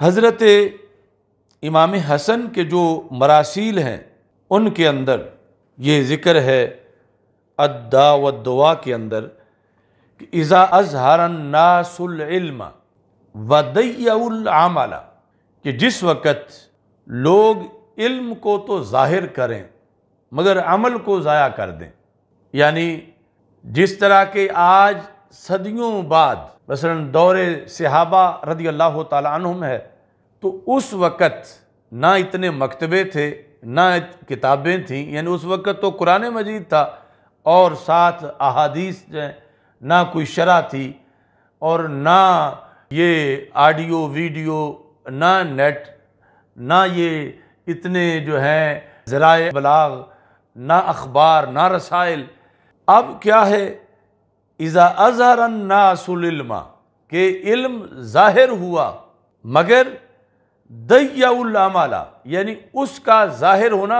हज़रत इमाम हसन के जो मरासील हैं उनके अंदर ये ज़िक्र है अद्दा व दुआ के अंदर कि इज़ा अजहरन्नासम वदैयामला कि जिस वक़्त लोग इल्म को तो ज़ाहिर करें मगर अमल को ज़ाया कर दें यानी जिस तरह के आज सदियों बाद मसलन दौरे सिहाबा रदी अल्लाह तुम है तो उस वक़्त ना इतने मकतबे थे ना किताबें थीं यानी उस वक़्त तो कुरान मजीद था और साथ अहादीस ना कोई शरा थी और ना ये ऑडियो वीडियो ना नेट ना ये इतने जो हैं ज़रा बलाग ना अखबार ना रसाइल अब क्या है इज़ा अजहर नासमा के इल्म ज़ाहिर हुआ मगर दैयामाला यानी उसका ज़ाहिर होना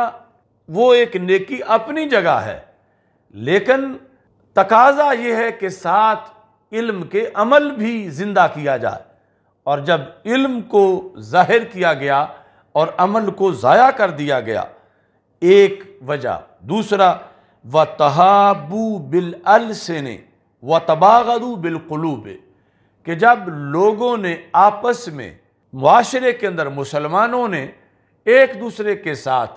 वो एक नेकी अपनी जगह है लेकिन तकाजा ये है कि साथ इल्म के अमल भी ज़िंदा किया जाए और जब इल्म को ज़ाहिर किया गया और अमल को ज़ाया कर दिया गया एक वजह दूसरा व तहाबू बिल अल ने व तबागदू बिलकलूब कि जब लोगों ने आपस में माशरे के अंदर मुसलमानों ने एक दूसरे के साथ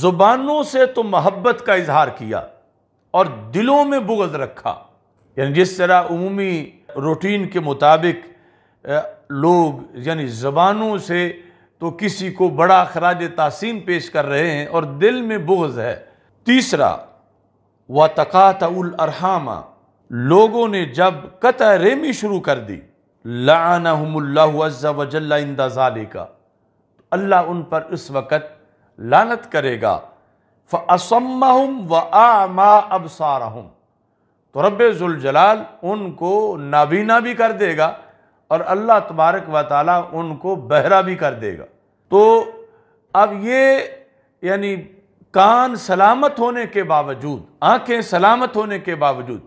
ज़ुबानों से तो महब्बत का इजहार किया और दिलों में बुगज रखा यानी जिस तरह उमूमी रूटीन के मुताबिक लोग यानी ज़बानों से तो किसी को बड़ा खराज तहसीन पेश कर रहे हैं और दिल में बुगज है तीसरा व तकातउलरहामा लोगों ने जब कत रेमी शुरू कर दी लानहमल्ला वजल्ला इंदाजाले का अल्लाह उन पर उस वक़्त लानत करेगा फ़सम व आमा अबसारहम तो रबाल उनको नाबीना भी कर देगा और अल्लाह तबारक व ताली उनको बहरा भी कर देगा तो अब ये यानी कान सलामत होने के बावजूद आँखें सलामत होने के बावजूद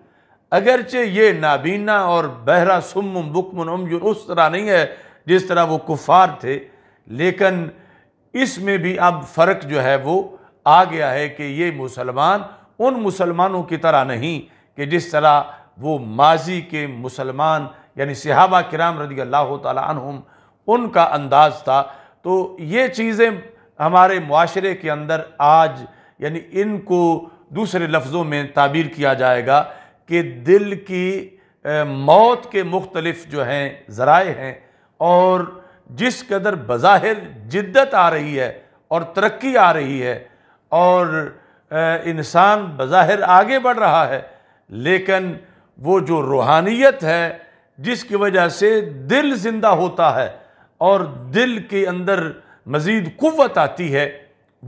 अगरचे ये नाबीना और बहरा सुम बुकमन उमजुन उस तरह नहीं है जिस तरह वो कुफार थे लेकिन इसमें भी अब फ़र्क जो है वो आ गया है कि ये मुसलमान उन मुसलमानों की तरह नहीं कि जिस तरह वो माजी के मुसलमान यानी सिहाबा कराम रदी अल्लाह तुम उनका अंदाज था तो ये चीज़ें हमारे माशरे के अंदर आज यानी इनको दूसरे लफ्ज़ों में ताबीर किया जाएगा कि दिल की मौत के मुख्तलफ़ जो हैं ज़राए हैं और जिस कदर बज़ाहिर जिद्दत आ रही है और तरक्की आ रही है और इंसान बज़ाहिर आगे बढ़ रहा है लेकिन वो जो रूहानियत है जिसकी वजह से दिल ज़िंदा होता है और दिल के अंदर मज़ीद क़वत आती है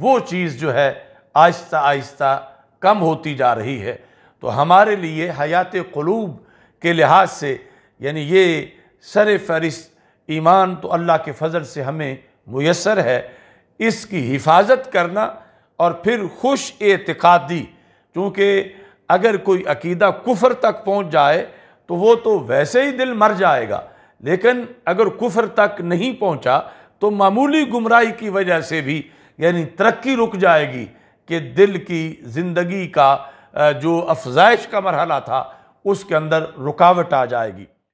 वो चीज़ जो है आहिस्ता आहिस्ता कम होती जा रही है तो हमारे लिए हयात कलूब के लिहाज से यानी ये सर फहरिस्त ईमान तो अल्लाह के फजल से हमें मैसर है इसकी हिफाजत करना और फिर खुश एतकादी चूँकि अगर कोई अकीदा कुफर तक पहुँच जाए तो वो तो वैसे ही दिल मर जाएगा लेकिन अगर कुफर तक नहीं पहुँचा तो मामूली गुमराही की वजह से भी यानी तरक्की रुक जाएगी कि दिल की ज़िंदगी का जो अफजाइश का मरहला था उसके अंदर रुकावट आ जाएगी